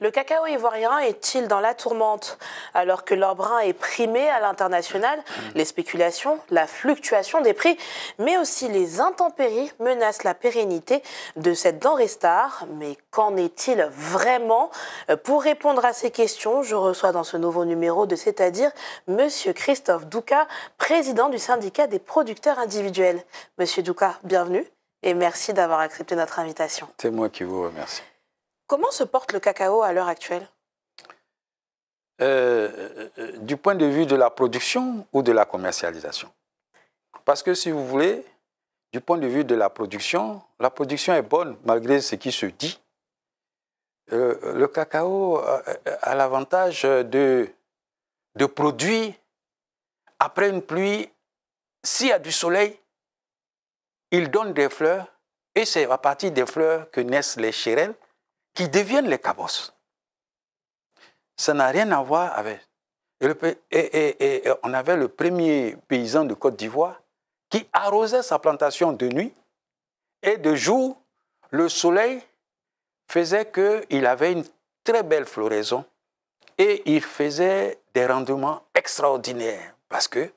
Le cacao ivoirien est-il dans la tourmente alors que leur brun est primé à l'international Les spéculations, la fluctuation des prix, mais aussi les intempéries menacent la pérennité de cette denrée star. Mais qu'en est-il vraiment Pour répondre à ces questions, je reçois dans ce nouveau numéro de C'est-à-dire Monsieur Christophe Douka, président du syndicat des producteurs individuels. Monsieur Douka, bienvenue et merci d'avoir accepté notre invitation. C'est moi qui vous remercie. Comment se porte le cacao à l'heure actuelle euh, euh, euh, Du point de vue de la production ou de la commercialisation Parce que si vous voulez, du point de vue de la production, la production est bonne malgré ce qui se dit. le cacao a, l'avantage de, de produire après une pluie, s'il y a du soleil, il donne des fleurs et c'est à partir des fleurs que naissent les chérelles qui deviennent les cabosses. Ça n'a rien à voir avec. Et, on avait le premier paysan de Côte d'Ivoire qui arrosait sa plantation de nuit et de jour, le soleil faisait qu'il avait une très belle floraison et il faisait des rendements extraordinaires parce que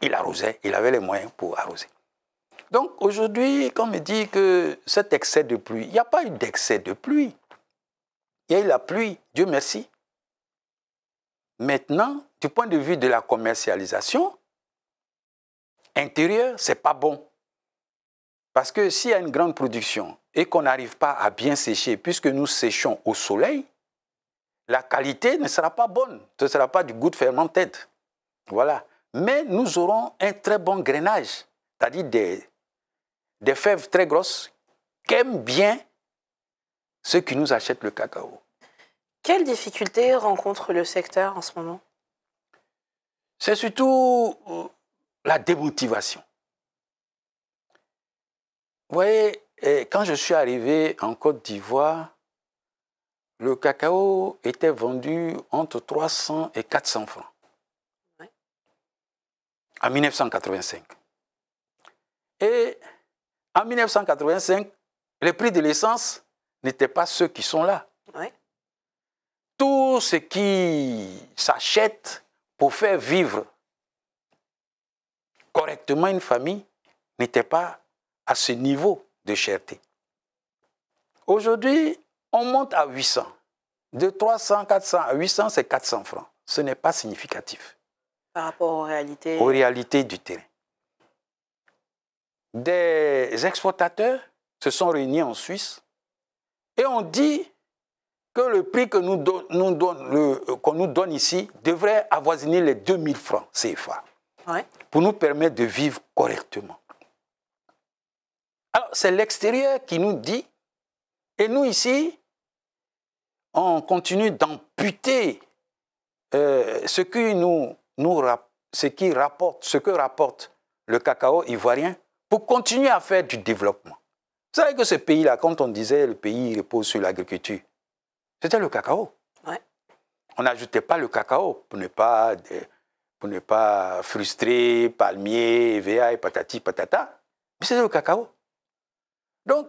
il arrosait, il avait les moyens pour arroser. Donc aujourd'hui, quand on me dit que cet excès de pluie, il n'y a pas eu d'excès de pluie. Il y a eu la pluie, Dieu merci. Maintenant, du point de vue de la commercialisation, intérieure, c'est pas bon. Parce que s'il y a une grande production et qu'on n'arrive pas à bien sécher, puisque nous séchons au soleil, la qualité ne sera pas bonne. Ce ne sera pas du goût de tête Voilà. Mais nous aurons un très bon grainage, c'est-à-dire des, des fèves très grosses qu'aiment bien ceux qui nous achètent le cacao. Quelles difficultés rencontre le secteur en ce moment C'est surtout euh, la démotivation. Vous voyez, eh, quand je suis arrivé en Côte d'Ivoire, le cacao était vendu entre 300 et 400 francs en 1985. Et en 1985, le prix de l'essence n'étaient pas ceux qui sont là. Tout ce qui s'achète pour faire vivre correctement une famille n'était pas à ce niveau de cherté. Aujourd'hui, on monte à 800. De 300, 400 à 800, c'est 400 francs. Ce n'est pas significatif. Par rapport aux réalités Aux réalités du terrain. Des exportateurs se sont réunis en Suisse et on dit que le prix qu'on nous, nous, donne, euh, nous donne ici devrait avoisiner les 2000 francs CFA pour nous permettre de vivre correctement. Alors, c'est l'extérieur qui nous dit, et nous ici, on continue d'amputer euh, ce, qui nous, ce qui rapporte, ce que rapporte le cacao ivoirien pour continuer à faire du développement. Vous savez que ce pays-là, quand on disait le pays repose sur l'agriculture, c'était le cacao. On n'ajoutait pas le cacao pour ne pas, euh, pour ne pas frustrer palmier, EVA et patati patata. Mais c'était le cacao. Donc,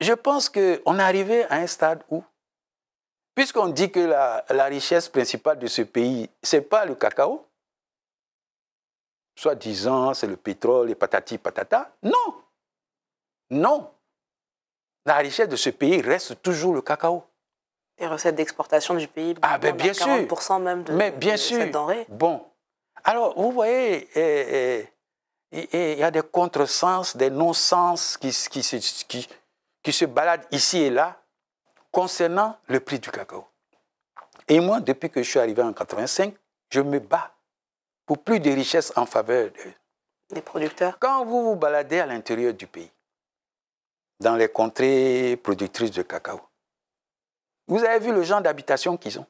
je pense qu'on est arrivé à un stade où, puisqu'on dit que la, richesse principale de ce pays, ce n'est pas le cacao, soit disant c'est le pétrole et patati patata, non. Non. La richesse de ce pays reste toujours le cacao. Les recettes d'exportation du pays, ah ben, bien 40 sûr. même de, Mais bien sûr. cette denrée. Bon. Alors, vous voyez, eh, eh, il y a des contresens, des non-sens qui, se, qui, se baladent ici et là concernant le prix du cacao. Et moi, depuis que je suis arrivé en 85, je me bats pour plus de richesses en faveur des producteurs. Quand vous vous baladez à l'intérieur du pays, dans les contrées productrices de cacao. Vous avez vu le genre d'habitation qu'ils ont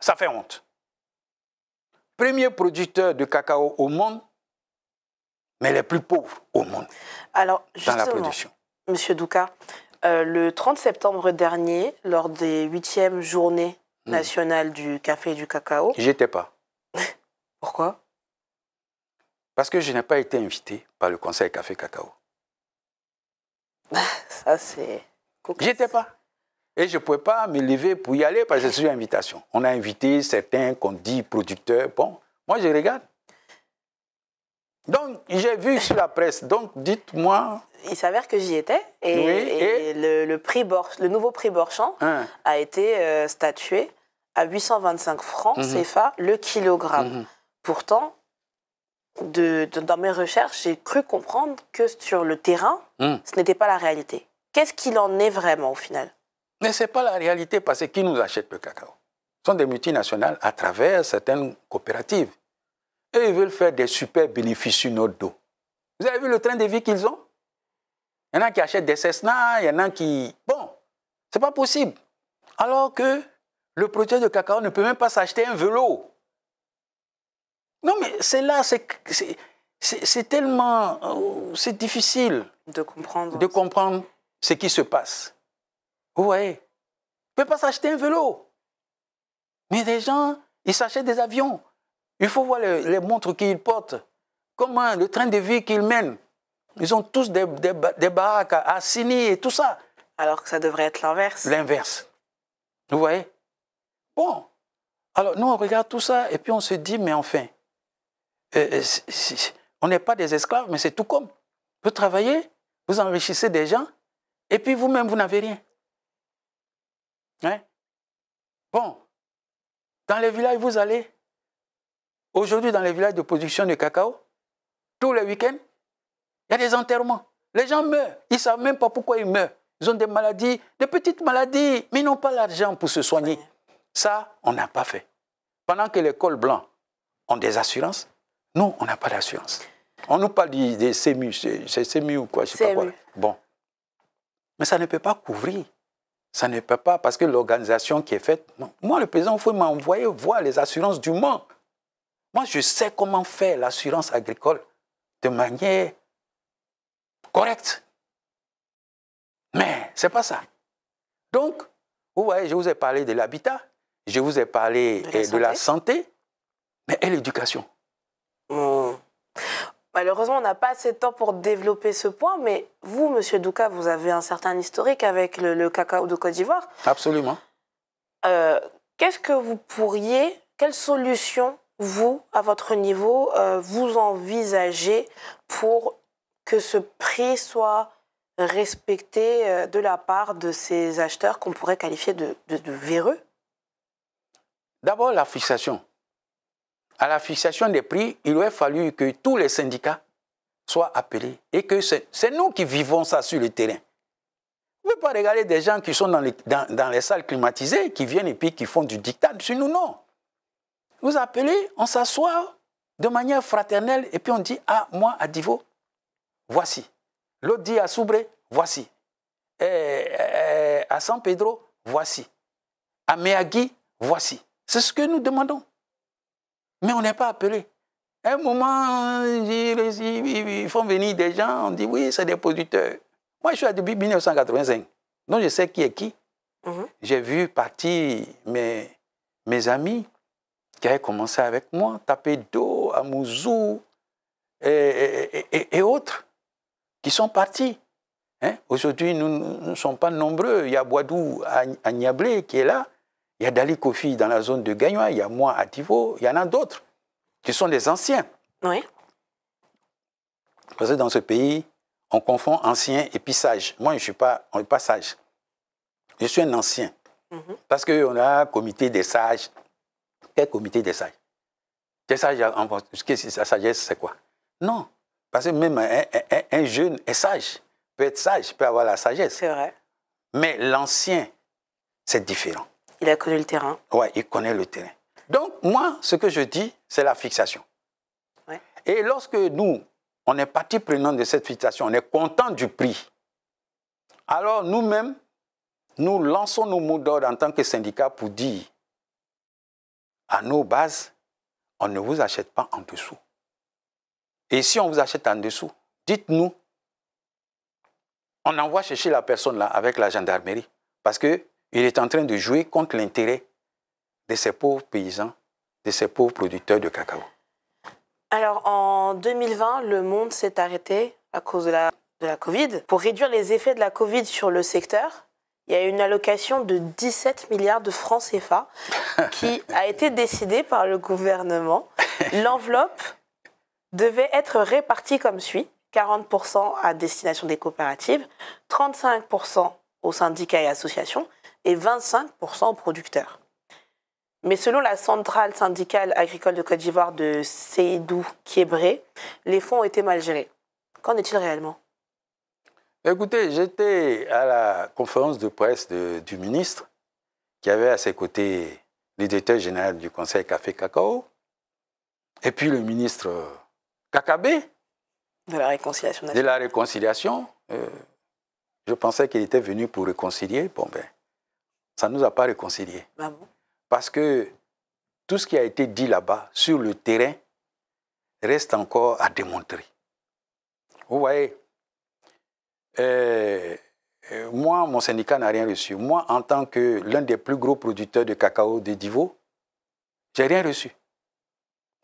Ça fait honte. Premier producteur de cacao au monde, mais les plus pauvres au monde Alors, justement, la Monsieur Douka, euh, le 30 septembre dernier, lors des huitièmes journées hmm. nationales du café et du cacao. J'étais pas. Pourquoi Parce que je n'ai pas été invité par le Conseil Café Cacao. Ça, c'est. J'étais pas. Et je ne pouvais pas me lever pour y aller parce que c'est une invitation. On a invité certains qu'on dit producteurs. Bon, moi, je regarde. Donc, j'ai vu sur la presse. Donc, dites-moi. Il s'avère que j'y étais. Et, le, prix le nouveau prix Borchamp hein. a été euh, statué à 825 francs mhm. CFA le kilogramme. Mhm. Pourtant, dans mes recherches, j'ai cru comprendre que sur le terrain, hmm. ce n'était pas la réalité. Qu'est-ce qu'il en est vraiment au final Mais ce n'est pas la réalité parce que qui nous achète le cacao Ce sont des multinationales à travers certaines coopératives. Et ils veulent faire des super bénéfices sur notre dos. Vous avez vu le train de vie qu'ils ont Il y en a qui achètent des Cessna, il y en a qui... Bon, ce n'est pas possible. Alors que le producteur de cacao ne peut même pas s'acheter un vélo. Non, mais c'est là, c'est tellement. Euh, c'est difficile. De comprendre. De comprendre ce qui se passe. Vous voyez On ne peut pas s'acheter un vélo. Mais des gens, ils s'achètent des avions. Il faut voir les, montres qu'ils portent. Comment le train de vie qu'ils mènent. Ils ont tous des, des, baraques et tout ça. Alors que ça devrait être l'inverse. L'inverse. Vous voyez Bon. Alors nous, on regarde tout ça et puis on se dit, mais enfin, euh, euh, on n'est pas des esclaves, mais c'est tout comme. Vous travaillez, vous enrichissez des gens, et puis vous-même, vous, n'avez rien. Hein? Bon, dans les villages, vous allez. Aujourd'hui, dans les villages de production de cacao, tous les week-ends, il y a des enterrements. Les gens meurent. Ils ne savent même pas pourquoi ils meurent. Ils ont des maladies, des petites maladies, mais ils n'ont pas l'argent pour se soigner. Ça, on n'a pas fait. Pendant que les cols blancs ont des assurances, nous, on n'a pas d'assurance. On nous parle des, CEMU, c'est CEMU ou quoi, je sais pas quoi. Bon. Mais ça ne peut pas couvrir. Ça ne peut pas parce que l'organisation qui est faite. Moi, le président, il faut m'envoyer voir les assurances du monde. Moi, je sais comment faire l'assurance agricole de manière correcte. Mais ce n'est pas ça. Donc, vous voyez, je vous ai parlé de l'habitat, je vous ai parlé de la, eh, la santé, mais et l'éducation Hmm. Malheureusement, on n'a pas assez de temps pour développer ce point, mais vous, Monsieur Douka, vous avez un certain historique avec le, cacao de Côte d'Ivoire. Absolument. Euh, qu'est-ce que vous pourriez, quelle solution, vous, à votre niveau, euh, vous envisagez pour que ce prix soit respecté euh, de la part de ces acheteurs qu'on pourrait qualifier de, de véreux D'abord, la fixation à la fixation des prix, il aurait fallu que tous les syndicats soient appelés et que c'est nous qui vivons ça sur le terrain. Vous ne pouvez pas regarder des gens qui sont dans les, dans, les, salles climatisées, qui viennent et puis qui font du dictat. Sur nous, non. Vous appelez, on s'assoit de manière fraternelle et puis on dit Ah, moi, à Divo, voici. L'autre dit à Soubré, voici. Eh, eh, eh, à San Pedro, voici. À Meagui, voici. C'est ce que nous demandons. Mais on n'est pas appelé. À un moment, ils font venir des gens, on dit oui, c'est des producteurs. Moi, je suis là depuis 1985, donc je sais qui est qui. Mhm. J'ai vu partir mes, mes amis qui avaient commencé avec moi, taper d'eau à Mouzou et, autres, qui sont partis. Hein. Aujourd'hui, nous ne sommes pas nombreux. Il y a Boadou à, qui est là. Il y a Dali Kofi dans la zone de Gagnois, il y a moi à Tivo, il y en a d'autres qui sont des anciens. Oui. Parce que dans ce pays, on confond ancien et puis sage. Moi, je ne suis pas, sage. Je suis un ancien. Mhm. Parce qu'on a un comité des sages. Quel comité des sages Des la sagesse, c'est quoi Non. Parce que même un, un, jeune est sage, peut être sage, peut avoir la sagesse. C'est vrai. Mais l'ancien, c'est différent. Il a connu le terrain. Oui, il connaît le terrain. Donc, moi, ce que je dis, c'est la fixation. Et lorsque nous, on est parti prenant de cette fixation, on est content du prix, alors nous-mêmes, nous lançons nos mots d'ordre en tant que syndicat pour dire à nos bases, on ne vous achète pas en dessous. Et si on vous achète en dessous, dites-nous. On envoie chercher la personne là avec la gendarmerie parce que il est en train de jouer contre l'intérêt de ces pauvres paysans, de ces pauvres producteurs de cacao. Alors en 2020, le monde s'est arrêté à cause de la, Covid. Pour réduire les effets de la Covid sur le secteur, il y a eu une allocation de 17 milliards de francs CFA qui a été décidée par le gouvernement. L'enveloppe devait être répartie comme suit 40% à destination des coopératives, 35% aux syndicats et associations, et 25% aux producteurs. Mais selon la centrale syndicale agricole de Côte d'Ivoire de Seydou Kiebré, les fonds ont été mal gérés. Qu'en est-il réellement Écoutez, j'étais à la conférence de presse du ministre qui avait à ses côtés le directeur général du Conseil Café Cacao et puis le ministre euh, Kakabé. De la réconciliation De la réconciliation. Euh, je pensais qu'il était venu pour réconcilier. Bon, ben, ça ne nous a pas réconciliés. Bah Parce que tout ce qui a été dit là-bas, sur le terrain, reste encore à démontrer. Vous voyez, euh, euh, moi, mon syndicat n'a rien reçu. Moi, en tant que l'un des plus gros producteurs de cacao de Divo, j'ai rien reçu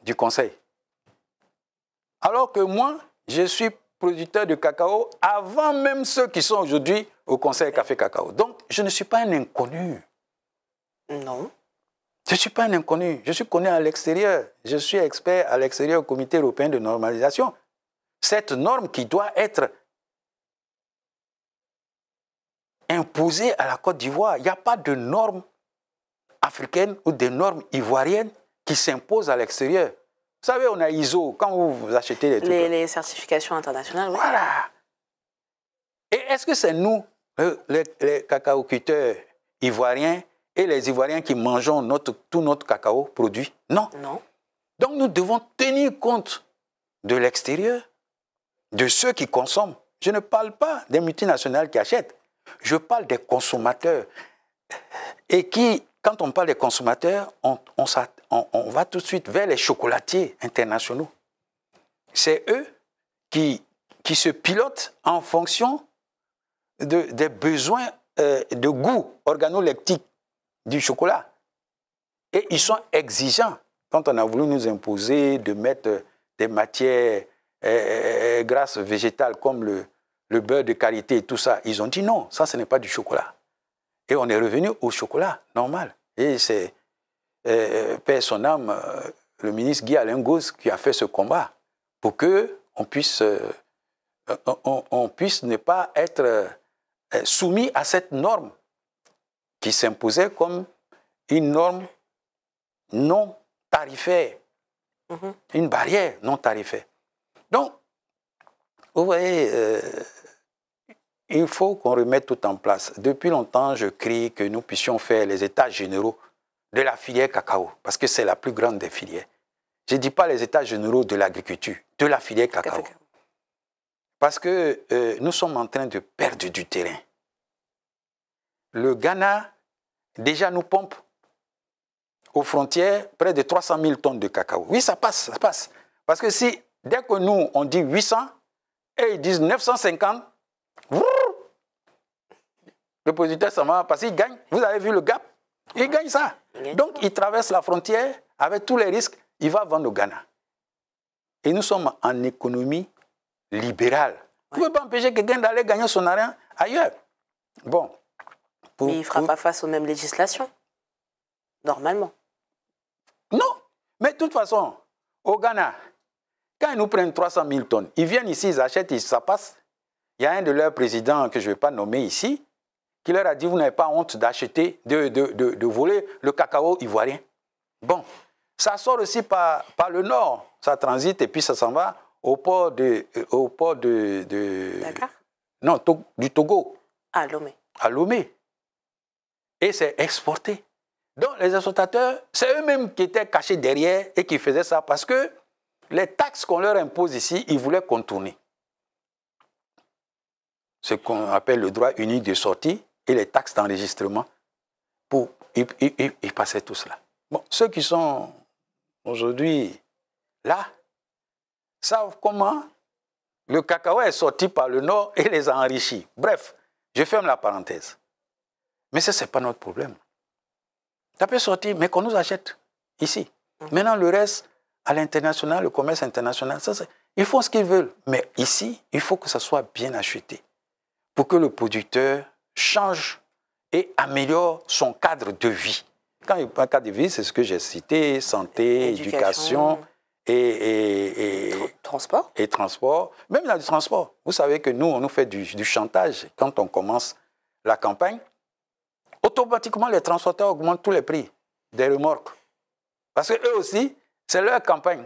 du conseil. Alors que moi, je suis producteur de cacao avant même ceux qui sont aujourd'hui au conseil Café Cacao. Donc, je ne suis pas un inconnu. Non. Je ne suis pas un inconnu. Je suis connu à l'extérieur. Je suis expert à l'extérieur au Comité européen de normalisation. Cette norme qui doit être imposée à la Côte d'Ivoire, il n'y a pas de norme africaine ou des normes ivoiriennes qui s'imposent à l'extérieur. Vous savez, on a ISO quand vous achetez les trucs. Les, certifications internationales. Voilà. Et est-ce que c'est nous euh, les, cacao-culteurs ivoiriens et les Ivoiriens qui mangeons notre, tout notre cacao produit. Non. non. Donc nous devons tenir compte de l'extérieur, de ceux qui consomment. Je ne parle pas des multinationales qui achètent. Je parle des consommateurs. Et qui, quand on parle des consommateurs, on, on, va tout de suite vers les chocolatiers internationaux. C'est eux qui, qui se pilotent en fonction de, des besoins euh, de goût organoleptique du chocolat. Et ils sont exigeants. Quand on a voulu nous imposer de mettre des matières euh, euh, grasses végétales comme le, le beurre de qualité, et tout ça, ils ont dit non, ça ce n'est pas du chocolat. Et on est revenu au chocolat normal. Et c'est Père son âme, le ministre Guy Alain qui a fait ce combat pour que on puisse, on, on, puisse ne pas être euh, soumis à cette norme qui s'imposait comme une norme non tarifaire, mhm. une barrière non tarifaire. Donc, vous voyez, euh, il faut qu'on remette tout en place. Depuis longtemps, je crie que nous puissions faire les états généraux de la filière cacao, parce que c'est la plus grande des filières. Je ne dis pas les états généraux de l'agriculture, de la filière cacao. Parce que euh, nous sommes en train de perdre du terrain. Le Ghana déjà nous pompe aux frontières près de 300 000 tonnes de cacao. Oui, ça passe, ça passe. Parce que si, dès que nous, on dit 800, et ils disent 950, le producteur s'en va parce qu'il gagne. Vous avez vu le gap Il gagne ça. Donc, il traverse la frontière avec tous les risques. Il va vendre au Ghana. Et nous sommes en économie libéral. Vous ne pouvez pas empêcher quelqu'un d'aller gagner son argent ailleurs. Bon. Mais il ne fera pas face aux mêmes législations, normalement. Non. Mais de toute façon, au Ghana, quand ils nous prennent 300 000 tonnes, ils viennent ici, ils achètent, ça passe. Il y a un de leurs présidents que je ne vais pas nommer ici, qui leur a dit, vous n'avez pas honte d'acheter, de, de, de, de, voler le cacao ivoirien. Bon, ça sort aussi par, par le nord, ça transite et puis ça s'en va au port de. Au port de, Non, du Togo. À Lomé. À Lomé. Et c'est exporté. Donc les exportateurs, c'est eux-mêmes qui étaient cachés derrière et qui faisaient ça parce que les taxes qu'on leur impose ici, ils voulaient contourner. Ce qu'on appelle le droit unique de sortie et les taxes d'enregistrement. Pour, ils, ils, passaient tout cela. Bon, ceux qui sont aujourd'hui là, savent comment le cacao est sorti par le nord et les a enrichis. Bref, je ferme la parenthèse. Mais ce n'est pas notre problème. Ça peut sortir, mais qu'on nous achète ici. Mm. Maintenant, le reste, à l'international, le commerce international, ils font ce qu'ils veulent. Mais ici, il faut que ça soit bien acheté pour que le producteur change et améliore son cadre de vie. Quand il parle cadre de vie, c'est ce que j'ai cité, santé, éducation et, et, et, transport. Et transport, même là du transport. Vous savez que nous, on nous fait du, chantage quand on commence la campagne. Automatiquement, les transporteurs augmentent tous les prix des remorques. Parce que eux aussi, c'est leur campagne.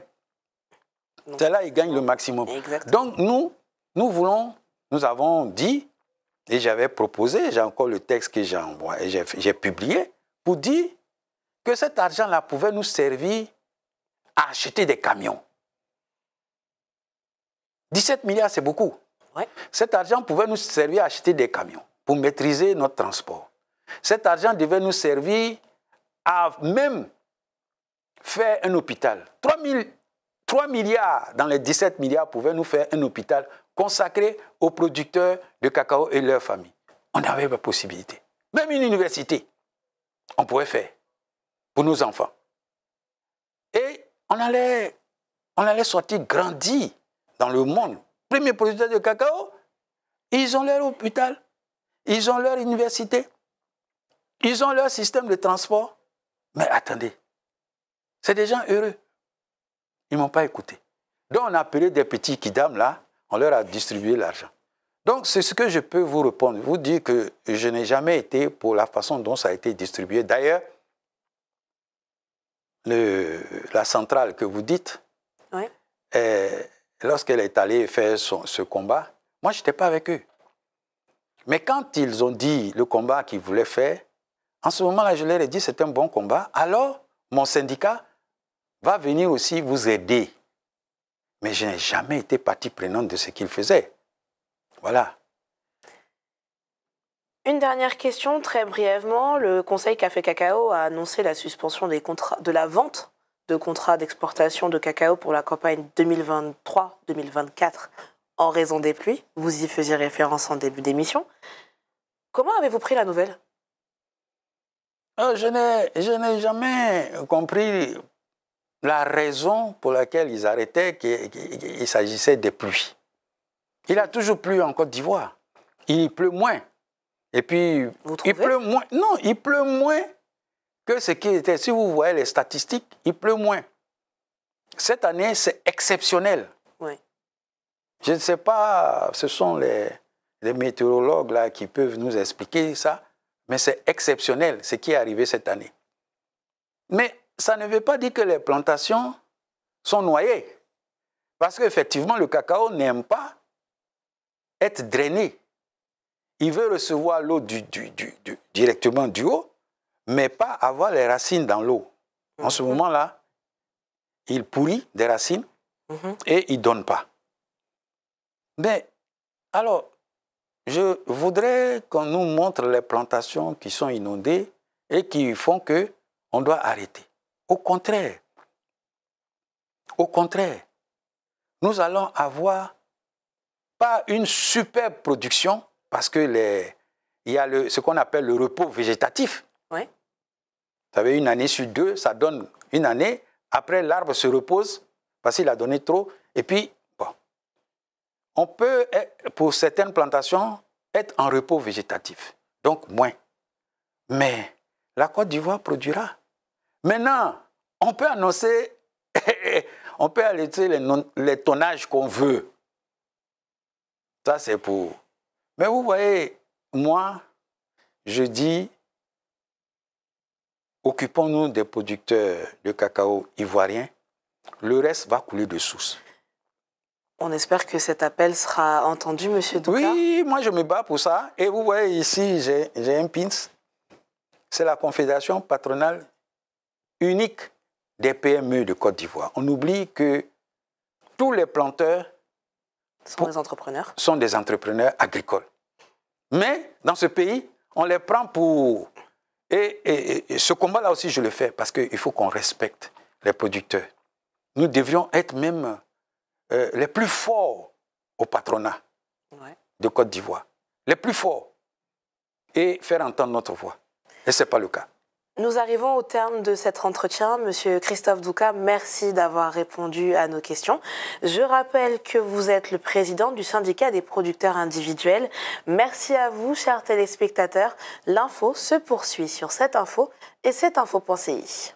C'est là qu'ils gagnent le maximum. Donc nous, nous voulons, nous avons dit, et j'avais proposé, j'ai encore le texte que j'ai envoyé, j'ai publié, pour dire que cet argent-là pouvait nous servir à acheter des camions. 17 milliards, c'est beaucoup. Cet argent pouvait nous servir à acheter des camions pour maîtriser notre transport. Cet argent devait nous servir à même faire un hôpital. 3, 3 milliards dans les 17 milliards pouvaient nous faire un hôpital consacré aux producteurs de cacao et leurs familles. On avait la possibilité. Même une université, on pouvait faire pour nos enfants on allait, on allait sortir grandi dans le monde. Premier producteur de cacao, ils ont leur hôpital, ils ont leur université, ils ont leur système de transport. Mais attendez, c'est des gens heureux. Ils ne m'ont pas écouté. Donc on a appelé des petits kidams là, on leur a distribué l'argent. Donc c'est ce que je peux vous répondre. Vous dire que je n'ai jamais été pour la façon dont ça a été distribué. D'ailleurs, le, la centrale que vous dites, eh, lorsqu'elle est allée faire ce combat, moi, je n'étais pas avec eux. Mais quand ils ont dit le combat qu'ils voulaient faire, en ce moment-là, je leur ai dit, c'était un bon combat. Alors, mon syndicat va venir aussi vous aider. Mais je n'ai jamais été partie prenante de ce qu'ils faisaient. Voilà. Une dernière question, très brièvement. Le Conseil Café Cacao a annoncé la suspension de la vente de contrats d'exportation de cacao pour la campagne 2023-2024 en raison des pluies. Vous y faisiez référence en début d'émission. Comment avez-vous pris la nouvelle euh, Je n'ai jamais compris la raison pour laquelle ils arrêtaient, qu'il s'agissait des pluies. Il a toujours plu en Côte d'Ivoire. Il pleut moins. Et puis, il pleut moins. Non, il pleut moins que ce qui était. Si vous voyez les statistiques, il pleut moins. Cette année, c'est exceptionnel. Oui. Je ne sais pas, ce sont les, les météorologues là, qui peuvent nous expliquer ça, mais c'est exceptionnel ce qui est arrivé cette année. Mais ça ne veut pas dire que les plantations sont noyées. Parce qu'effectivement, le cacao n'aime pas être drainé il veut recevoir l'eau directement du haut, mais pas avoir les racines dans l'eau. En ce mhm. moment-là, il pourrit des racines mhm. et il ne donne pas. Mais alors, je voudrais qu'on nous montre les plantations qui sont inondées et qui font que on doit arrêter. Au contraire, au contraire, nous allons avoir pas une superbe production, parce que les, il y a le, ce qu'on appelle le repos végétatif. Vous savez, une année sur deux, ça donne une année. Après, l'arbre se repose parce qu'il a donné trop. Et puis, bon, on peut, pour certaines plantations, être en repos végétatif. Donc, moins. Mais la Côte d'Ivoire produira. Maintenant, on peut annoncer, on peut aller les, les tonnages qu'on veut. Ça, c'est pour mais ben, vous voyez, moi, je dis, occupons-nous des producteurs de cacao ivoiriens, le reste va couler de source. On espère que cet appel sera entendu, Monsieur Douka. Oui, moi je me bats pour ça. Et vous voyez ici, j'ai un pins. C'est la Confédération patronale unique des PME de Côte d'Ivoire. On oublie que tous les planteurs sont des entrepreneurs, sont des entrepreneurs agricoles. Mais dans ce pays, on les prend pour... Et, ce combat-là aussi, je le fais parce qu'il faut qu'on respecte les producteurs. Nous devions être même euh, les plus forts au patronat de Côte d'Ivoire. Les plus forts. Et faire entendre notre voix. Et ce n'est pas le cas. Nous arrivons au terme de cet entretien. Monsieur Christophe Douka, merci d'avoir répondu à nos questions. Je rappelle que vous êtes le président du syndicat des producteurs individuels. Merci à vous, chers téléspectateurs. L'info se poursuit sur cette info et cette info.ci.